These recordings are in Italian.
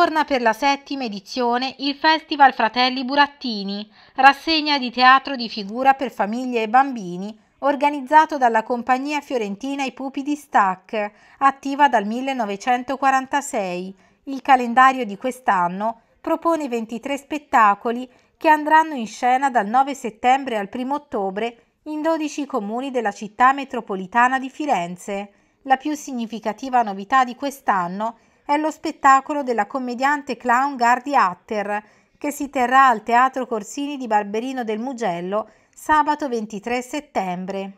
Torna per la settima edizione il Festival Fratelli Burattini, rassegna di teatro di figura per famiglie e bambini, organizzato dalla compagnia fiorentina I Pupi di Stac, attiva dal 1946. Il calendario di quest'anno propone 23 spettacoli che andranno in scena dal 9 settembre al 1 ottobre in 12 comuni della città metropolitana di Firenze. La più significativa novità di quest'anno è è lo spettacolo della commediante clown Gardi Atter, che si terrà al Teatro Corsini di Barberino del Mugello sabato 23 settembre.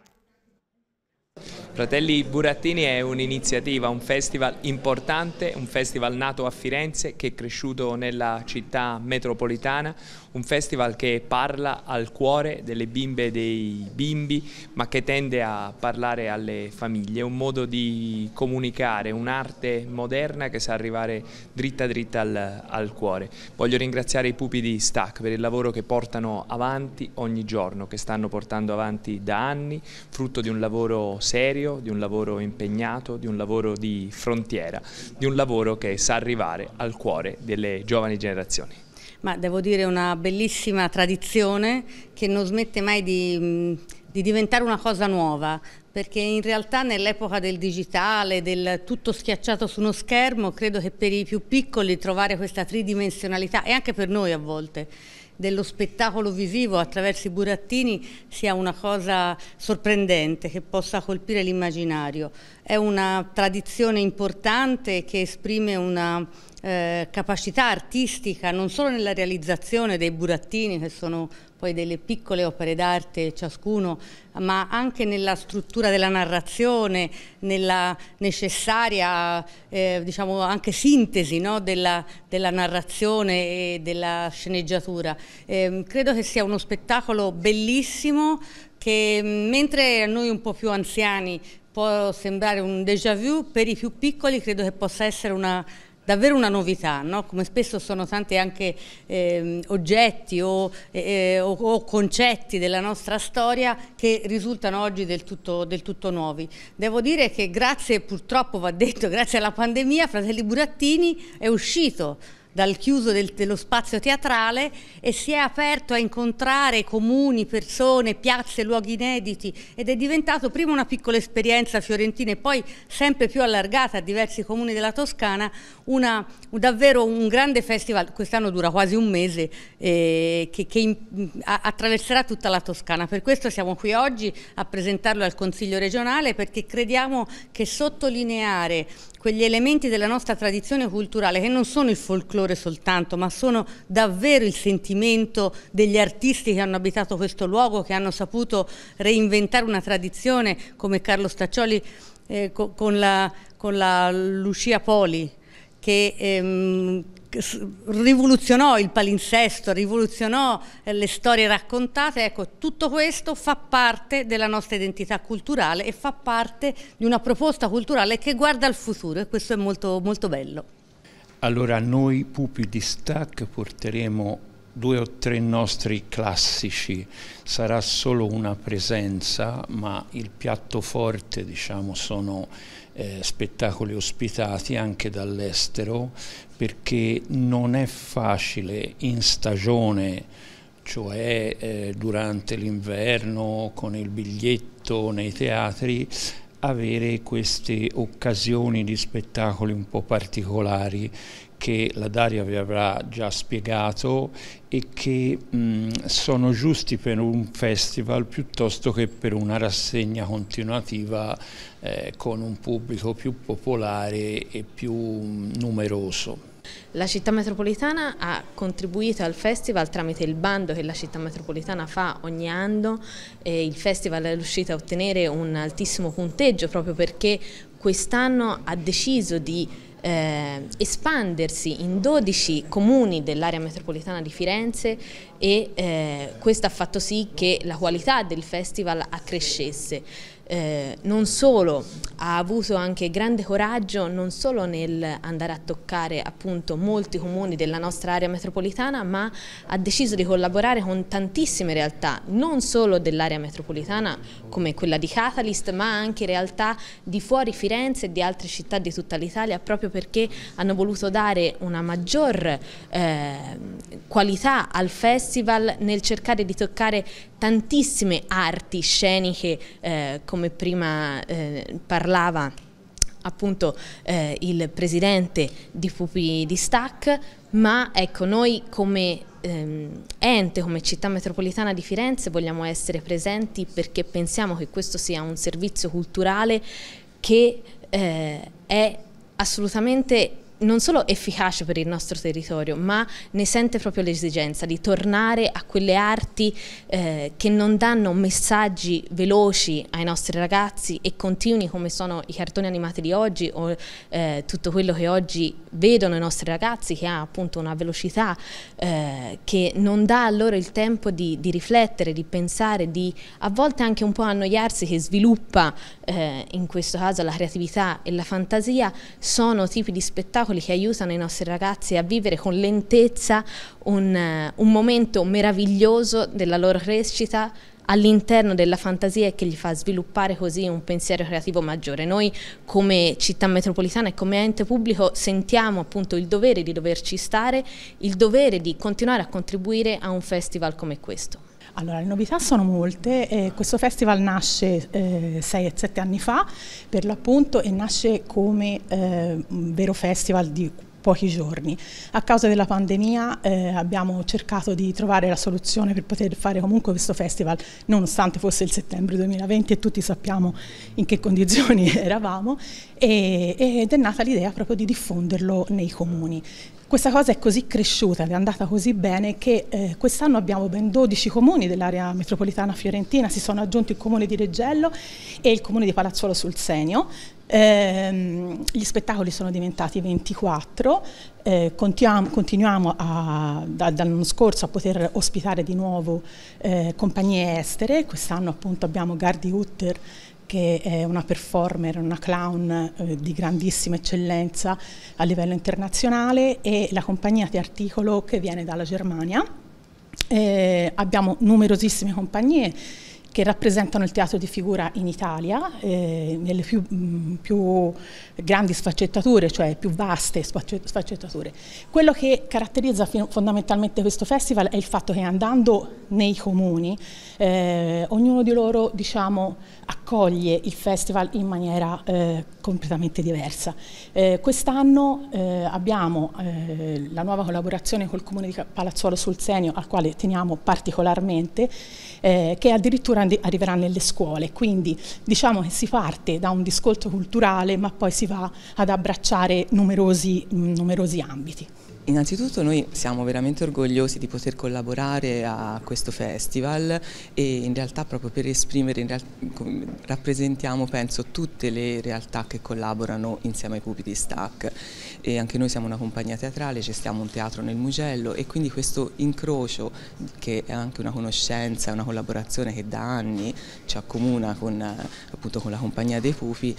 Fratelli Burattini è un'iniziativa, un festival importante, un festival nato a Firenze che è cresciuto nella città metropolitana, un festival che parla al cuore delle bimbe e dei bimbi ma che tende a parlare alle famiglie, un modo di comunicare, un'arte moderna che sa arrivare dritta dritta al, al cuore. Voglio ringraziare i pupi di Stack per il lavoro che portano avanti ogni giorno, che stanno portando avanti da anni, frutto di un lavoro serio serio, di un lavoro impegnato, di un lavoro di frontiera, di un lavoro che sa arrivare al cuore delle giovani generazioni. Ma devo dire una bellissima tradizione che non smette mai di, mm, di diventare una cosa nuova, perché in realtà nell'epoca del digitale, del tutto schiacciato su uno schermo, credo che per i più piccoli trovare questa tridimensionalità, e anche per noi a volte, dello spettacolo visivo attraverso i burattini sia una cosa sorprendente che possa colpire l'immaginario. È una tradizione importante che esprime una eh, capacità artistica non solo nella realizzazione dei burattini che sono poi delle piccole opere d'arte ciascuno, ma anche nella struttura della narrazione, nella necessaria eh, diciamo anche sintesi no, della, della, narrazione e della sceneggiatura. Eh, credo che sia uno spettacolo bellissimo che mm, mentre a noi un po' più anziani può sembrare un déjà vu, per i più piccoli credo che possa essere una davvero una novità, no? come spesso sono tanti anche eh, oggetti o, eh, eh, o, o, concetti della nostra storia che risultano oggi del tutto, del tutto nuovi. Devo dire che grazie, purtroppo va detto, grazie alla pandemia, Fratelli Burattini è uscito dal chiuso del, dello spazio teatrale e si è aperto a incontrare comuni, persone, piazze, luoghi inediti ed è diventato prima una piccola esperienza fiorentina e poi sempre più allargata a diversi comuni della Toscana, una, davvero un grande festival, quest'anno dura quasi un mese, eh, che, che in, a, attraverserà tutta la Toscana. Per questo siamo qui oggi a presentarlo al Consiglio regionale perché crediamo che sottolineare quegli elementi della nostra tradizione culturale che non sono il folklore folklore soltanto, ma sono davvero il sentimento degli artisti che hanno abitato questo luogo, che hanno saputo reinventare una tradizione come Carlo Staccioli eh, con, la, con, la, Lucia Poli, che ehm, rivoluzionò il palinsesto, rivoluzionò eh, le storie raccontate, ecco, tutto questo fa parte della nostra identità culturale e fa parte di una proposta culturale che guarda al futuro e questo è molto, molto bello. Allora noi Pupi di Stack porteremo due o tre nostri classici, sarà solo una presenza, ma il piatto forte diciamo, sono eh, spettacoli ospitati anche dall'estero, perché non è facile in stagione, cioè eh, durante l'inverno con il biglietto nei teatri, avere queste occasioni di spettacoli un po' particolari che la Daria vi avrà già spiegato e che mh, sono giusti per un festival piuttosto che per una rassegna continuativa eh, con un pubblico più popolare e più mh, numeroso. La città metropolitana ha contribuito al festival tramite il bando che la città metropolitana fa ogni anno. Eh, il festival è riuscito a ottenere un altissimo punteggio proprio perché quest'anno ha deciso di eh, espandersi in 12 comuni dell'area metropolitana di Firenze e eh, questo ha fatto sì che la qualità del festival accrescesse. Eh, non solo ha avuto anche grande coraggio non solo nel andare a toccare appunto molti comuni della nostra area metropolitana ma ha deciso di collaborare con tantissime realtà non solo dell'area metropolitana come quella di Catalyst ma anche realtà di fuori Firenze e di altre città di tutta l'Italia proprio perché hanno voluto dare una maggior eh, qualità al festival nel cercare di toccare tantissime arti sceniche eh, come come prima eh, parlava appunto eh, il presidente di Pupi di Stac, ma ecco noi come ehm, ente, come città metropolitana di Firenze vogliamo essere presenti perché pensiamo che questo sia un servizio culturale che eh, è assolutamente non solo efficace per il nostro territorio, ma ne sente proprio l'esigenza di tornare a quelle arti eh, che non danno messaggi veloci ai nostri ragazzi e continui come sono i cartoni animati di oggi o eh, tutto quello che oggi vedono i nostri ragazzi che ha appunto una velocità eh, che non dà a loro il tempo di, di, riflettere, di pensare, di a volte anche un po' annoiarsi che sviluppa eh, in questo caso la creatività e la fantasia, sono tipi di spettacolo spettacoli che aiutano i nostri ragazzi a vivere con lentezza un, eh, un momento meraviglioso della loro crescita all'interno della fantasia e che gli fa sviluppare così un pensiero creativo maggiore. Noi come città metropolitana e come ente pubblico sentiamo appunto il dovere di doverci stare, il dovere di continuare a contribuire a un festival come questo. Allora, le novità sono molte, eh, questo festival nasce 6 eh, e 7 anni fa per l'appunto e nasce come eh, un vero festival di pochi giorni. A causa della pandemia eh, abbiamo cercato di trovare la soluzione per poter fare comunque questo festival, nonostante fosse il settembre 2020 e tutti sappiamo in che condizioni eravamo, e, ed è nata l'idea proprio di diffonderlo nei comuni. Questa cosa è così cresciuta è andata così bene che eh, quest'anno abbiamo ben 12 comuni dell'area metropolitana fiorentina, si sono aggiunti il comune di Reggello e il comune di Palazzuolo sul Senio. Eh, gli spettacoli sono diventati 24, eh, continuiamo, continuiamo a, da, dall'anno scorso a poter ospitare di nuovo eh, compagnie estere, quest'anno appunto abbiamo Gardi Utter che è una performer, una clown eh, di grandissima eccellenza a livello internazionale e la compagnia di articolo che viene dalla Germania. Eh, abbiamo numerosissime compagnie che rappresentano il teatro di figura in Italia, eh, nelle più, mh, mm, più, grandi sfaccettature, cioè più vaste sfaccettature. Quello che caratterizza fondamentalmente questo festival è il fatto che andando nei comuni, eh, ognuno di loro diciamo, accoglie il festival in maniera eh, completamente diversa. Eh, quest'anno eh, abbiamo eh, la nuova collaborazione col comune di Palazzuolo sul Senio, al quale teniamo particolarmente, eh, che addirittura arriverà nelle scuole. Quindi diciamo che si parte da un discorso culturale ma poi si va ad abbracciare numerosi, mh, numerosi ambiti. Innanzitutto noi siamo veramente orgogliosi di poter collaborare a questo festival e in realtà proprio per esprimere, rappresentiamo penso tutte le realtà che collaborano insieme ai pupi di Stack e anche noi siamo una compagnia teatrale, gestiamo un teatro nel Mugello e quindi questo incrocio che è anche una conoscenza, una collaborazione che da anni ci accomuna con, appunto, con la compagnia dei pupi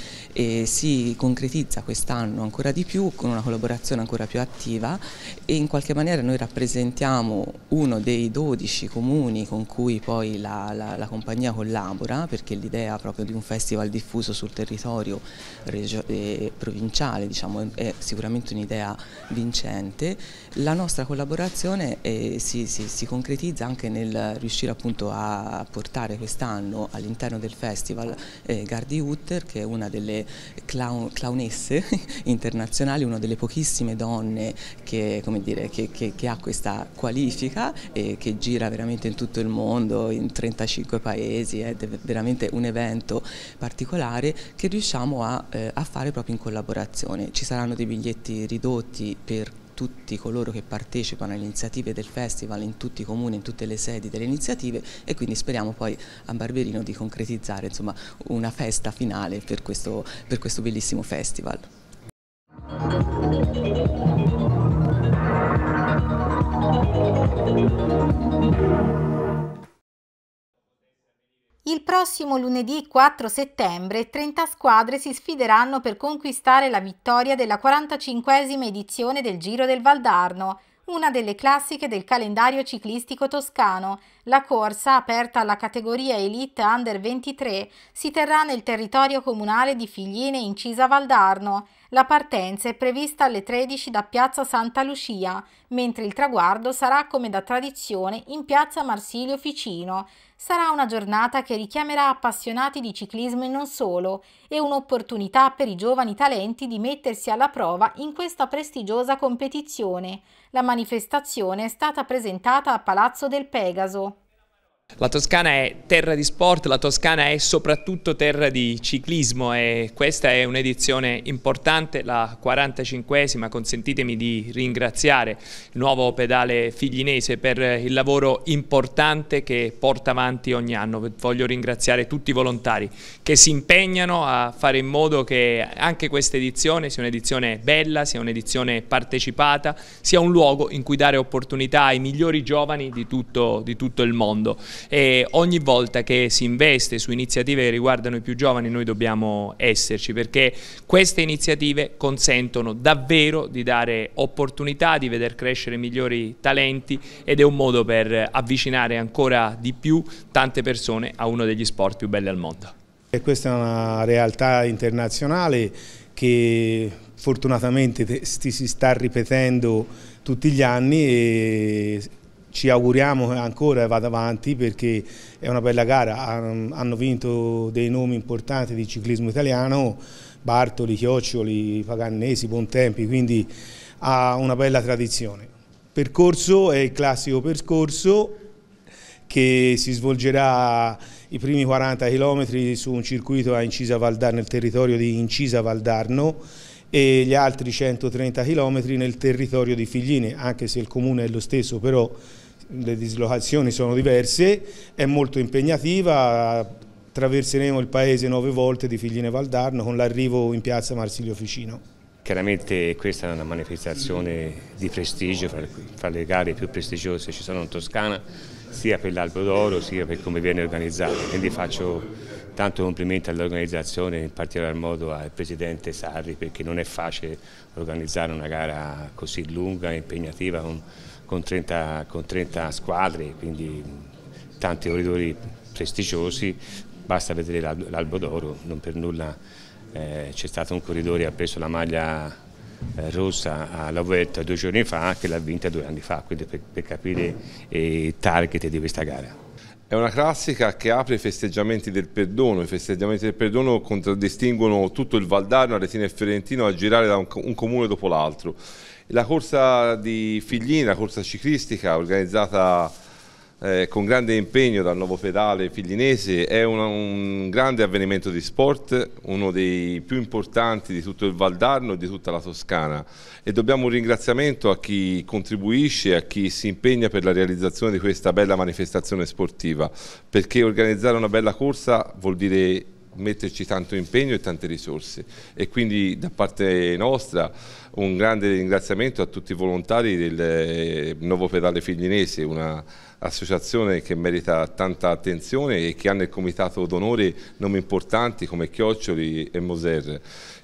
si concretizza quest'anno ancora di più con una collaborazione ancora più attiva e in qualche maniera noi rappresentiamo uno dei 12 comuni con cui poi la, la, la compagnia collabora perché l'idea proprio di un festival diffuso sul territorio eh, provinciale diciamo, è sicuramente un'idea vincente. La nostra collaborazione eh, si, si, si concretizza anche nel riuscire appunto a portare quest'anno all'interno del festival eh, Gardi Utter che è una delle clown, clownesse internazionali, una delle pochissime donne che che, dire, che, che, che, ha questa qualifica e che gira veramente in tutto il mondo, in 35 paesi, è veramente un evento particolare che riusciamo a, eh, a fare proprio in collaborazione. Ci saranno dei biglietti ridotti per tutti coloro che partecipano alle iniziative del festival in tutti i comuni, in tutte le sedi delle iniziative e quindi speriamo poi a Barberino di concretizzare insomma, una festa finale per questo, per questo bellissimo festival. Il prossimo lunedì 4 settembre 30 squadre si sfideranno per conquistare la vittoria della 45esima edizione del Giro del Valdarno, una delle classiche del calendario ciclistico toscano, la corsa, aperta alla categoria Elite Under 23, si terrà nel territorio comunale di Figline in Cisa Valdarno. La partenza è prevista alle 13 da Piazza Santa Lucia, mentre il traguardo sarà come da tradizione in Piazza Marsilio Ficino. Sarà una giornata che richiamerà appassionati di ciclismo e non solo e un'opportunità per i giovani talenti di mettersi alla prova in questa prestigiosa competizione. La manifestazione è stata presentata a Palazzo del Pegaso. La Toscana è terra di sport, la Toscana è soprattutto terra di ciclismo e questa è un'edizione importante, la 45esima, consentitemi di ringraziare il nuovo pedale figlinese per il lavoro importante che porta avanti ogni anno. Voglio ringraziare tutti i volontari che si impegnano a fare in modo che anche questa edizione sia un'edizione bella, sia un'edizione partecipata, sia un luogo in cui dare opportunità ai migliori giovani di tutto, di tutto il mondo e ogni volta che si investe su iniziative che riguardano i più giovani noi dobbiamo esserci perché queste iniziative consentono davvero di dare opportunità, di veder crescere migliori talenti ed è un modo per avvicinare ancora di più tante persone a uno degli sport più belli al mondo. E questa è una realtà internazionale che fortunatamente si sta ripetendo tutti gli anni e ci auguriamo che ancora vada avanti perché è una bella gara, hanno vinto dei nomi importanti di ciclismo italiano, Bartoli, Chioccioli, Paganesi, Bontempi, quindi ha una bella tradizione. Percorso è il classico percorso che si svolgerà i primi 40 km su un circuito a Incisa Valdarno, nel territorio di Incisa Valdarno e gli altri 130 km nel territorio di Figline, anche se il comune è lo stesso, però le dislocazioni sono diverse, è molto impegnativa, attraverseremo il paese nove volte di Figline Valdarno con l'arrivo in piazza Marsilio Ficino. Chiaramente questa è una manifestazione di prestigio, fra le, gare più prestigiose ci sono in Toscana, sia per l'Albo d'Oro sia per come viene organizzata, quindi faccio tanto complimenti all'organizzazione, in particolar modo al Presidente Sarri perché non è facile organizzare una gara così lunga e impegnativa con con 30, con 30 squadre, quindi tanti corridori prestigiosi, basta vedere l'Albo d'Oro, non per nulla eh, c'è stato un corridore che ha preso la maglia eh, rossa alla Vuelta due giorni fa che l'ha vinta due anni fa, quindi per, per capire eh, il target di questa gara. È una classica che apre i festeggiamenti del perdono. I festeggiamenti del perdono contraddistinguono tutto il Valdarno, Aretino e Fiorentino a girare da un, un comune dopo l'altro. La corsa di Figlini, la corsa ciclistica organizzata eh, con grande impegno dal nuovo pedale Figlinese, è una, un grande avvenimento di sport, uno dei più importanti di tutto il Valdarno e di tutta la Toscana e dobbiamo un ringraziamento a chi contribuisce, a chi si impegna per la realizzazione di questa bella manifestazione sportiva, perché organizzare una bella corsa vuol dire metterci tanto impegno e tante risorse e quindi da parte nostra un grande ringraziamento a tutti i volontari del eh, Nuovo Pedale Figlinese, un'associazione che merita tanta attenzione e che ha nel comitato d'onore nomi importanti come Chioccioli e Moser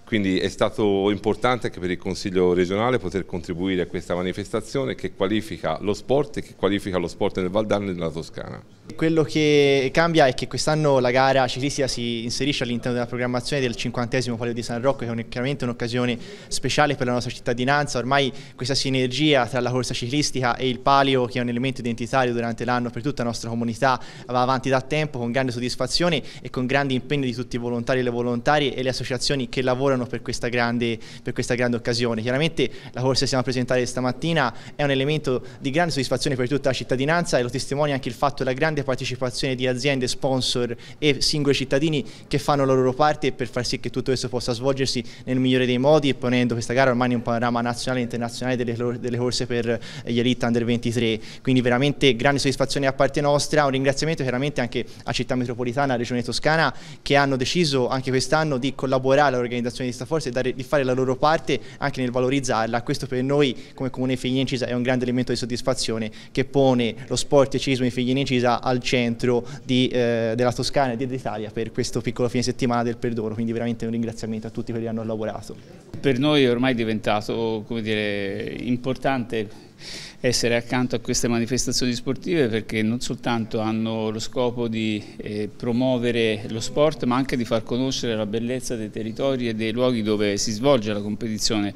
quindi è stato importante anche per il Consiglio regionale poter contribuire a questa manifestazione che qualifica lo sport e che qualifica lo sport nel Valdarno e nella Toscana. Quello che cambia è che quest'anno la gara ciclistica si inserisce all'interno della programmazione del 50 Palio di San Rocco che è chiaramente un'occasione speciale per la nostra cittadinanza, ormai questa sinergia tra la corsa ciclistica e il palio che è un elemento identitario durante l'anno per tutta la nostra comunità va avanti da tempo con grande soddisfazione e con grande impegno di tutti i volontari e le volontarie e le associazioni che lavorano lavorano per questa, grande, per questa grande occasione. Chiaramente la corsa che stiamo a presentare stamattina è un elemento di grande soddisfazione per tutta la cittadinanza e lo testimonia anche il fatto della grande partecipazione di aziende, sponsor e singoli cittadini che fanno la loro parte per far sì che tutto questo possa svolgersi nel migliore dei modi e ponendo questa gara ormai in un panorama nazionale e internazionale delle, delle corse per eh, gli Elite Under 23. Quindi veramente grande soddisfazione a parte nostra, un ringraziamento chiaramente anche a Città Metropolitana, a Regione Toscana che hanno deciso anche quest'anno di collaborare all'organizzazione vista forse dare, di fare la loro parte anche nel valorizzarla, questo per noi come comune Figlia Incisa è un grande elemento di soddisfazione che pone lo sport e civismo di Figlia Incisa al centro di, eh, della Toscana e dell'Italia per questo piccolo fine settimana del Perdono, quindi veramente un ringraziamento a tutti quelli che hanno lavorato. Per noi è ormai diventato dire, importante essere accanto a queste manifestazioni sportive perché non soltanto hanno lo scopo di eh, promuovere lo sport ma anche di far conoscere la bellezza dei territori e dei luoghi dove si svolge la competizione,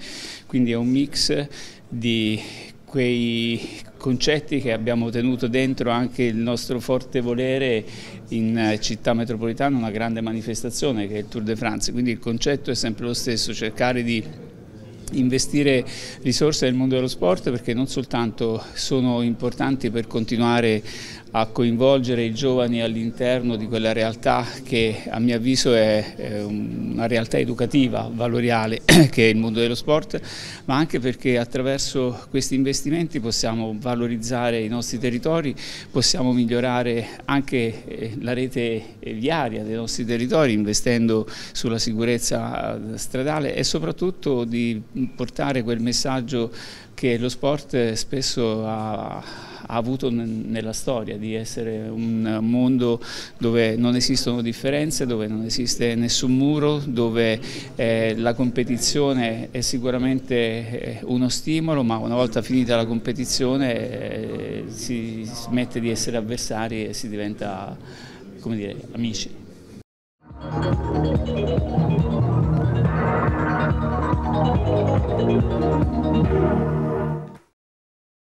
quindi è un mix di quei concetti che abbiamo tenuto dentro anche il nostro forte volere in eh, città metropolitana, una grande manifestazione che è il Tour de France, quindi il concetto è sempre lo stesso, cercare di investire risorse nel mondo dello sport perché non soltanto sono importanti per continuare a coinvolgere i giovani all'interno di quella realtà che a mio avviso è una realtà educativa, valoriale, che è il mondo dello sport, ma anche perché attraverso questi investimenti possiamo valorizzare i nostri territori, possiamo migliorare anche eh, la rete viaria dei nostri territori investendo sulla sicurezza eh, stradale e soprattutto di portare quel messaggio che lo sport spesso ha, ha avuto nella storia, di essere un mondo dove non esistono differenze, dove non esiste nessun muro, dove eh, la competizione è sicuramente eh, uno stimolo, ma una volta finita la competizione eh, si smette di essere avversari e si diventa come dire, amici. Thank you.